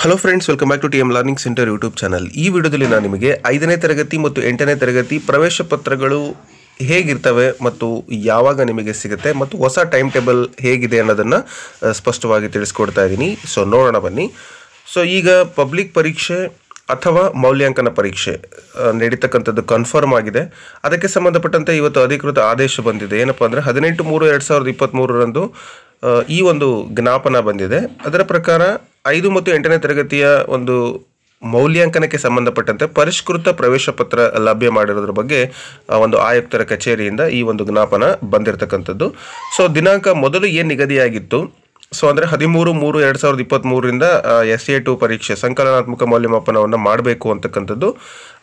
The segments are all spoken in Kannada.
hello friends welcome back to T M learning center YouTube channel ಈ ವಿಡಿಯೋದಲ್ಲಿ ನಾನು ನಿಮಗೆ ಐದನೇ ತರಗತಿ ಮತ್ತು ಎಂಟನೇ ತರಗತಿ ಪ್ರವೇಶ ಪತ್ರಗಳು ಹೇಗಿರ್ತವೆ ಮತ್ತು ಯಾವಾಗ ನಿಮಗೆ ಸಿಗುತ್ತೆ ಮತ್ತು ಹೊಸ ಟೈಮ್ ಟೇಬಲ್ ಹೇಗಿದೆ ಅನ್ನೋದನ್ನು ಸ್ಪಷ್ಟವಾಗಿ ತಿಳಿಸ್ಕೊಡ್ತಾ ಇದ್ದೀನಿ ಸೊ ನೋಡೋಣ ಬನ್ನಿ ಸೊ ಈಗ ಪಬ್ಲಿಕ್ ಪರೀಕ್ಷೆ ಅಥವಾ ಮೌಲ್ಯಾಂಕನ ಪರೀಕ್ಷೆ ನಡೀತಕ್ಕಂಥದ್ದು ಕನ್ಫರ್ಮ್ ಆಗಿದೆ ಅದಕ್ಕೆ ಸಂಬಂಧಪಟ್ಟಂತೆ ಇವತ್ತು ಅಧಿಕೃತ ಆದೇಶ ಬಂದಿದೆ ಏನಪ್ಪ ಅಂದರೆ ಹದಿನೆಂಟು ಮೂರು ಎರಡು ಸಾವಿರದ ಇಪ್ಪತ್ತ್ಮೂರರಂದು ಈ ಒಂದು ಜ್ಞಾಪನ ಬಂದಿದೆ ಅದರ ಪ್ರಕಾರ ಐದು ಮತ್ತು ಎಂಟನೇ ತರಗತಿಯ ಒಂದು ಮೌಲ್ಯಾಂಕನಕ್ಕೆ ಸಂಬಂಧಪಟ್ಟಂತೆ ಪರಿಷ್ಕೃತ ಪ್ರವೇಶ ಪತ್ರ ಲಭ್ಯ ಮಾಡಿರೋದ್ರ ಬಗ್ಗೆ ಒಂದು ಆಯುಕ್ತರ ಕಚೇರಿಯಿಂದ ಈ ಒಂದು ಜ್ಞಾಪನ ಬಂದಿರತಕ್ಕಂಥದ್ದು ಸೊ ದಿನಾಂಕ ಮೊದಲು ಏನು ನಿಗದಿಯಾಗಿತ್ತು ಸೊ ಅಂದರೆ ಹದಿಮೂರು ಮೂರು ಎರಡು ಸಾವಿರದ ಇಪ್ಪತ್ತ್ಮೂರರಿಂದ ಎಸ್ ಎ ಟು ಪರೀಕ್ಷೆ ಸಂಕಲನಾತ್ಮಕ ಮೌಲ್ಯಮಾಪನವನ್ನು ಮಾಡಬೇಕು ಅಂತಕ್ಕಂಥದ್ದು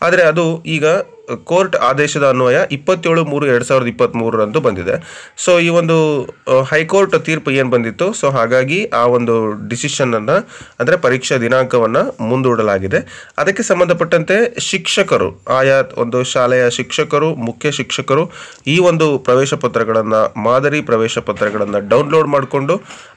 ಆದರೆ ಅದು ಈಗ ಕೋರ್ಟ್ ಆದೇಶದ ಅನ್ವಯ ಇಪ್ಪತ್ತೇಳು ಮೂರು ಎರಡು ಸಾವಿರದ ಇಪ್ಪತ್ತ್ಮೂರರಂದು ಬಂದಿದೆ ಸೊ ಈ ಒಂದು ಹೈಕೋರ್ಟ್ ತೀರ್ಪು ಏನು ಬಂದಿತ್ತು ಸೊ ಹಾಗಾಗಿ ಆ ಒಂದು ಡಿಸಿಷನನ್ನು ಅಂದರೆ ಪರೀಕ್ಷಾ ದಿನಾಂಕವನ್ನು ಮುಂದೂಡಲಾಗಿದೆ ಅದಕ್ಕೆ ಸಂಬಂಧಪಟ್ಟಂತೆ ಶಿಕ್ಷಕರು ಆಯಾ ಒಂದು ಶಾಲೆಯ ಶಿಕ್ಷಕರು ಮುಖ್ಯ ಶಿಕ್ಷಕರು ಈ ಒಂದು ಪ್ರವೇಶ ಪತ್ರಗಳನ್ನು ಮಾದರಿ ಪ್ರವೇಶ ಪತ್ರಗಳನ್ನು ಡೌನ್ಲೋಡ್ ಮಾಡಿಕೊಂಡು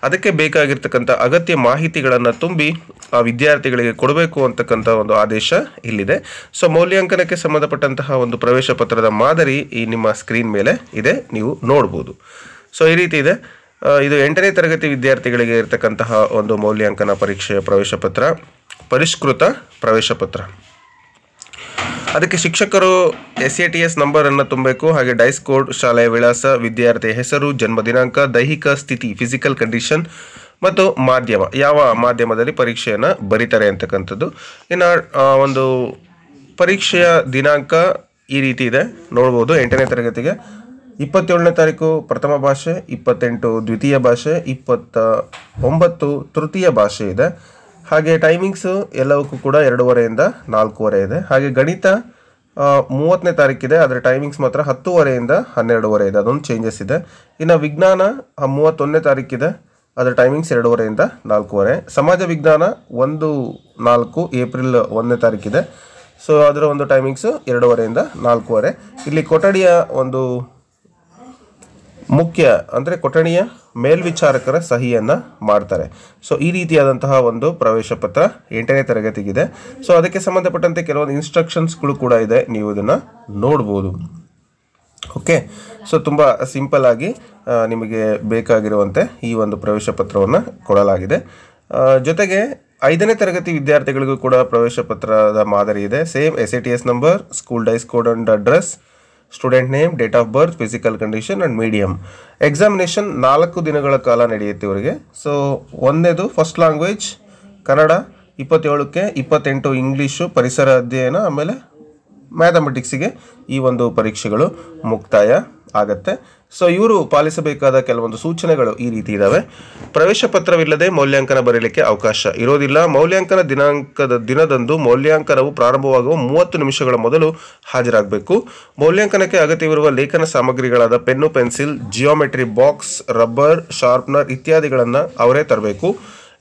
ಅದಕ್ಕೆ ಬೇಕಾಗಿರ್ತಕ್ಕಂಥ ಅಗತ್ಯ ಮಾಹಿತಿಗಳನ್ನು ತುಂಬಿ ಆ ವಿದ್ಯಾರ್ಥಿಗಳಿಗೆ ಕೊಡಬೇಕು ಅಂತಕ್ಕಂಥ ಒಂದು ಆದೇಶ ಇಲ್ಲಿದೆ ಸೊ ಮೌಲ್ಯಾಂಕನಕ್ಕೆ ಸಂಬಂಧಪಟ್ಟಂತಹ ಇರುವಂತಹ ಒಂದು ಪ್ರವೇಶ ಪತ್ರದ ಮಾದರಿ ಈ ನಿಮ್ಮ ಸ್ಕ್ರೀನ್ ಮೇಲೆ ಇದೆ ನೀವು ನೋಡ್ಬೋದು ಸೊ ಈ ರೀತಿ ಇದೆ ಇದು ಎಂಟನೇ ತರಗತಿ ವಿದ್ಯಾರ್ಥಿಗಳಿಗೆ ಇರತಕ್ಕಂತಹ ಒಂದು ಮೌಲ್ಯಾಂಕನ ಪರೀಕ್ಷೆಯ ಪ್ರವೇಶ ಪತ್ರ ಪರಿಷ್ಕೃತ ಪ್ರವೇಶ ಪತ್ರ ಅದಕ್ಕೆ ಶಿಕ್ಷಕರು ಎಸ್ ಎ ಟಿ ಎಸ್ ನಂಬರನ್ನು ತುಂಬಬೇಕು ಹಾಗೆ ಡೈಸ್ ಕೋಡ್ ಶಾಲೆಯ ವಿಳಾಸ ವಿದ್ಯಾರ್ಥಿ ಹೆಸರು ಜನ್ಮ ದಿನಾಂಕ ದೈಹಿಕ ಸ್ಥಿತಿ ಫಿಸಿಕಲ್ ಕಂಡೀಷನ್ ಮತ್ತು ಮಾಧ್ಯಮ ಯಾವ ಮಾಧ್ಯಮದಲ್ಲಿ ಪರೀಕ್ಷೆಯನ್ನು ಬರೀತಾರೆ ಅಂತಕ್ಕಂಥದ್ದು ಇನ್ನು ಒಂದು ಪರೀಕ್ಷೆಯ ದಿನಾಂಕ ಈ ರೀತಿ ಇದೆ ನೋಡ್ಬೋದು ಎಂಟನೇ ತರಗತಿಗೆ ಇಪ್ಪತ್ತೇಳನೇ ತಾರೀಕು ಪ್ರಥಮ ಭಾಷೆ ಇಪ್ಪತ್ತೆಂಟು ದ್ವಿತೀಯ ಭಾಷೆ ಇಪ್ಪತ್ತ ಒಂಬತ್ತು ತೃತೀಯ ಭಾಷೆ ಇದೆ ಹಾಗೆ ಟೈಮಿಂಗ್ಸು ಎಲ್ಲವಕ್ಕೂ ಕೂಡ ಎರಡೂವರೆಯಿಂದ ನಾಲ್ಕೂವರೆ ಇದೆ ಹಾಗೆ ಗಣಿತ ಮೂವತ್ತನೇ ತಾರೀಕಿದೆ ಅದರ ಟೈಮಿಂಗ್ಸ್ ಮಾತ್ರ ಹತ್ತುವರೆಯಿಂದ ಹನ್ನೆರಡುವರೆ ಇದೆ ಅದೊಂದು ಚೇಂಜಸ್ ಇದೆ ಇನ್ನು ವಿಜ್ಞಾನ ಮೂವತ್ತೊಂದನೇ ತಾರೀಕಿದೆ ಅದರ ಟೈಮಿಂಗ್ಸ್ ಎರಡೂವರೆಯಿಂದ ನಾಲ್ಕೂವರೆ ಸಮಾಜ ವಿಜ್ಞಾನ ಒಂದು ನಾಲ್ಕು ಏಪ್ರಿಲ್ ಒಂದನೇ ತಾರೀಕಿದೆ ಸೊ ಅದರ ಒಂದು ಟೈಮಿಂಗ್ಸು ಎರಡೂವರೆಯಿಂದ ನಾಲ್ಕೂವರೆ ಇಲ್ಲಿ ಕೊಠಡಿಯ ಒಂದು ಮುಖ್ಯ ಅಂದರೆ ಕೊಠಡಿಯ ಮೇಲ್ವಿಚಾರಕರ ಸಹಿಯನ್ನು ಮಾಡ್ತಾರೆ ಸೊ ಈ ರೀತಿಯಾದಂತಹ ಒಂದು ಪ್ರವೇಶ ಪತ್ರ ಎಂಟನೇ ತರಗತಿಗಿದೆ ಸೊ ಅದಕ್ಕೆ ಸಂಬಂಧಪಟ್ಟಂತೆ ಕೆಲವೊಂದು ಇನ್ಸ್ಟ್ರಕ್ಷನ್ಸ್ಗಳು ಕೂಡ ಇದೆ ನೀವು ಇದನ್ನು ನೋಡ್ಬೋದು ಓಕೆ ಸೊ ತುಂಬ ಸಿಂಪಲ್ ಆಗಿ ನಿಮಗೆ ಬೇಕಾಗಿರುವಂತೆ ಈ ಒಂದು ಪ್ರವೇಶ ಪತ್ರವನ್ನು ಕೊಡಲಾಗಿದೆ ಜೊತೆಗೆ ಐದನೇ ತರಗತಿ ವಿದ್ಯಾರ್ಥಿಗಳಿಗೂ ಕೂಡ ಪ್ರವೇಶ ಪತ್ರದ ಮಾದರಿ ಇದೆ same S A T S number school dise code and address student name date of birth physical condition and medium examination ನಾಲ್ಕು ದಿನಗಳ ಕಾಲ ನಡೆಯುತ್ತೆ ಇವರಿಗೆ ಸೊ ಒಂದೇದು ಫಸ್ಟ್ ಲ್ಯಾಂಗ್ವೇಜ್ ಕನ್ನಡ ಇಪ್ಪತ್ತೇಳಕ್ಕೆ ಇಪ್ಪತ್ತೆಂಟು ಇಂಗ್ಲೀಷು ಪರಿಸರ ಅಧ್ಯಯನ ಆಮೇಲೆ ಮ್ಯಾಥಮೆಟಿಕ್ಸಿಗೆ ಈ ಒಂದು ಪರೀಕ್ಷೆಗಳು ಮುಕ್ತಾಯ ಆಗತ್ತೆ ಸೊ ಇವರು ಪಾಲಿಸಬೇಕಾದ ಕೆಲವೊಂದು ಸೂಚನೆಗಳು ಈ ರೀತಿ ಇದಾವೆ ಪ್ರವೇಶ ಪತ್ರವಿಲ್ಲದೆ ಮೌಲ್ಯಾಂಕನ ಬರೀಲಿಕ್ಕೆ ಅವಕಾಶ ಇರೋದಿಲ್ಲ ಮೌಲ್ಯಾಂಕನ ದಿನಾಂಕದ ದಿನದಂದು ಮೌಲ್ಯಾಂಕನವು ಪ್ರಾರಂಭವಾಗುವ ಮೂವತ್ತು ನಿಮಿಷಗಳ ಮೊದಲು ಹಾಜರಾಗಬೇಕು ಮೌಲ್ಯಾಂಕನಕ್ಕೆ ಅಗತ್ಯವಿರುವ ಲೇಖನ ಸಾಮಗ್ರಿಗಳಾದ pen pencil geometry box rubber sharpener ಇತ್ಯಾದಿಗಳನ್ನು ಅವರೇ ತರಬೇಕು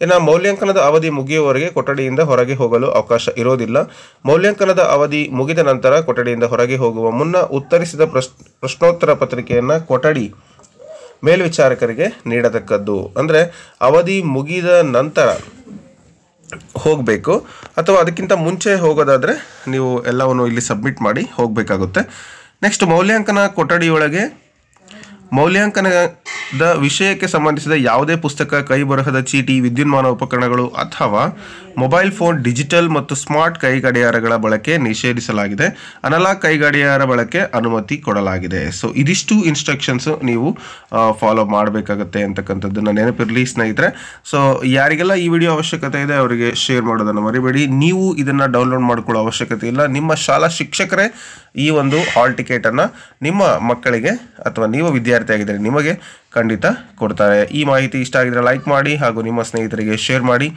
ಇನ್ನು ಮೌಲ್ಯಾಂಕನದ ಅವಧಿ ಮುಗಿಯುವವರೆಗೆ ಕೊಠಡಿಯಿಂದ ಹೊರಗೆ ಹೋಗಲು ಅವಕಾಶ ಇರೋದಿಲ್ಲ ಮೌಲ್ಯಾಂಕನದ ಅವಧಿ ಮುಗಿದ ನಂತರ ಕೊಠಡಿಯಿಂದ ಹೊರಗೆ ಹೋಗುವ ಮುನ್ನ ಉತ್ತರಿಸಿದ ಪ್ರಶ್ನೆ ಪ್ರಶ್ನೋತ್ತರ ಪತ್ರಿಕೆಯನ್ನು ಕೊಠಡಿ ಮೇಲ್ವಿಚಾರಕರಿಗೆ ನೀಡತಕ್ಕದ್ದು ಅಂದರೆ ಅವಧಿ ಮುಗಿದ ನಂತರ ಹೋಗಬೇಕು ಅಥವಾ ಅದಕ್ಕಿಂತ ಮುಂಚೆ ಹೋಗೋದಾದರೆ ನೀವು ಎಲ್ಲವನ್ನು ಇಲ್ಲಿ ಸಬ್ಮಿಟ್ ಮಾಡಿ ಹೋಗಬೇಕಾಗುತ್ತೆ ನೆಕ್ಸ್ಟ್ ಮೌಲ್ಯಾಂಕನ ಕೊಠಡಿಯೊಳಗೆ ಮೌಲ್ಯಾಂಕನ ದ ವಿಷಯಕ್ಕೆ ಸಂಬಂಧಿಸಿದ ಯಾವುದೇ ಪುಸ್ತಕ ಕೈಬರಹದ ಚೀಟಿ ವಿದ್ಯುನ್ಮಾನ ಉಪಕರಣಗಳು ಅಥವಾ ಮೊಬೈಲ್ ಫೋನ್ ಡಿಜಿಟಲ್ ಮತ್ತು ಸ್ಮಾರ್ಟ್ ಕೈಗಡಿಯಾರಗಳ ಬಳಕೆ ನಿಷೇಧಿಸಲಾಗಿದೆ ಅನಲಾಗ್ ಕೈಗಡಿಯಾರ ಬಳಕೆ ಅನುಮತಿ ಕೊಡಲಾಗಿದೆ ಸೊ ಇದಿಷ್ಟು ಇನ್ಸ್ಟ್ರಕ್ಷನ್ಸು ನೀವು ಫಾಲೋ ಮಾಡಬೇಕಾಗತ್ತೆ ಅಂತಕ್ಕಂಥದ್ದನ್ನು ನೆನಪಿರಲಿ ಸ್ನೇಹಿತರೆ ಸೊ ಯಾರಿಗೆಲ್ಲ ಈ ವಿಡಿಯೋ ಅವಶ್ಯಕತೆ ಇದೆ ಅವರಿಗೆ ಶೇರ್ ಮಾಡೋದನ್ನು ಮರಿಬೇಡಿ ನೀವು ಇದನ್ನು ಡೌನ್ಲೋಡ್ ಮಾಡ್ಕೊಳ್ಳೋ ಅವಶ್ಯಕತೆ ಇಲ್ಲ ನಿಮ್ಮ ಶಾಲಾ ಶಿಕ್ಷಕರೇ ಈ ಒಂದು ಹಾಲ್ ಟಿಕೆಟನ್ನು ನಿಮ್ಮ ಮಕ್ಕಳಿಗೆ ಅಥವಾ ನೀವು ವಿದ್ಯಾರ್ಥಿ ಆಗಿದ್ದರೆ ನಿಮಗೆ ಖಂಡಿತ ಕೊಡ್ತಾರೆ ಈ ಮಾಹಿತಿ ಇಷ್ಟ ಆಗಿದ್ರೆ ಲೈಕ್ ಮಾಡಿ ಹಾಗೂ ನಿಮ್ಮ ಸ್ನೇಹಿತರಿಗೆ ಶೇರ್ ಮಾಡಿ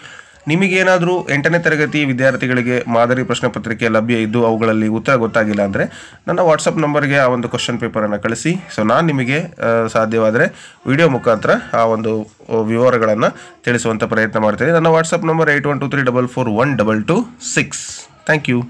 ನಿಮಗೇನಾದರೂ ಎಂಟನೇ ತರಗತಿ ವಿದ್ಯಾರ್ಥಿಗಳಿಗೆ ಮಾದರಿ ಪ್ರಶ್ನೆ ಪತ್ರಿಕೆ ಲಭ್ಯ ಇದ್ದು ಅವುಗಳಲ್ಲಿ ಉತ್ತರ ಗೊತ್ತಾಗಿಲ್ಲ ಅಂದರೆ ನನ್ನ ವಾಟ್ಸಪ್ ನಂಬರ್ಗೆ ಆ ಒಂದು ಕ್ವಶನ್ ಪೇಪರನ್ನು ಕಳಿಸಿ ಸೊ ನಾನು ನಿಮಗೆ ಸಾಧ್ಯವಾದರೆ ವಿಡಿಯೋ ಮುಖಾಂತರ ಆ ಒಂದು ವಿವರಗಳನ್ನು ತಿಳಿಸುವಂಥ ಪ್ರಯತ್ನ ಮಾಡ್ತೀನಿ ನನ್ನ WhatsApp number eight one two three double four one double two six thank you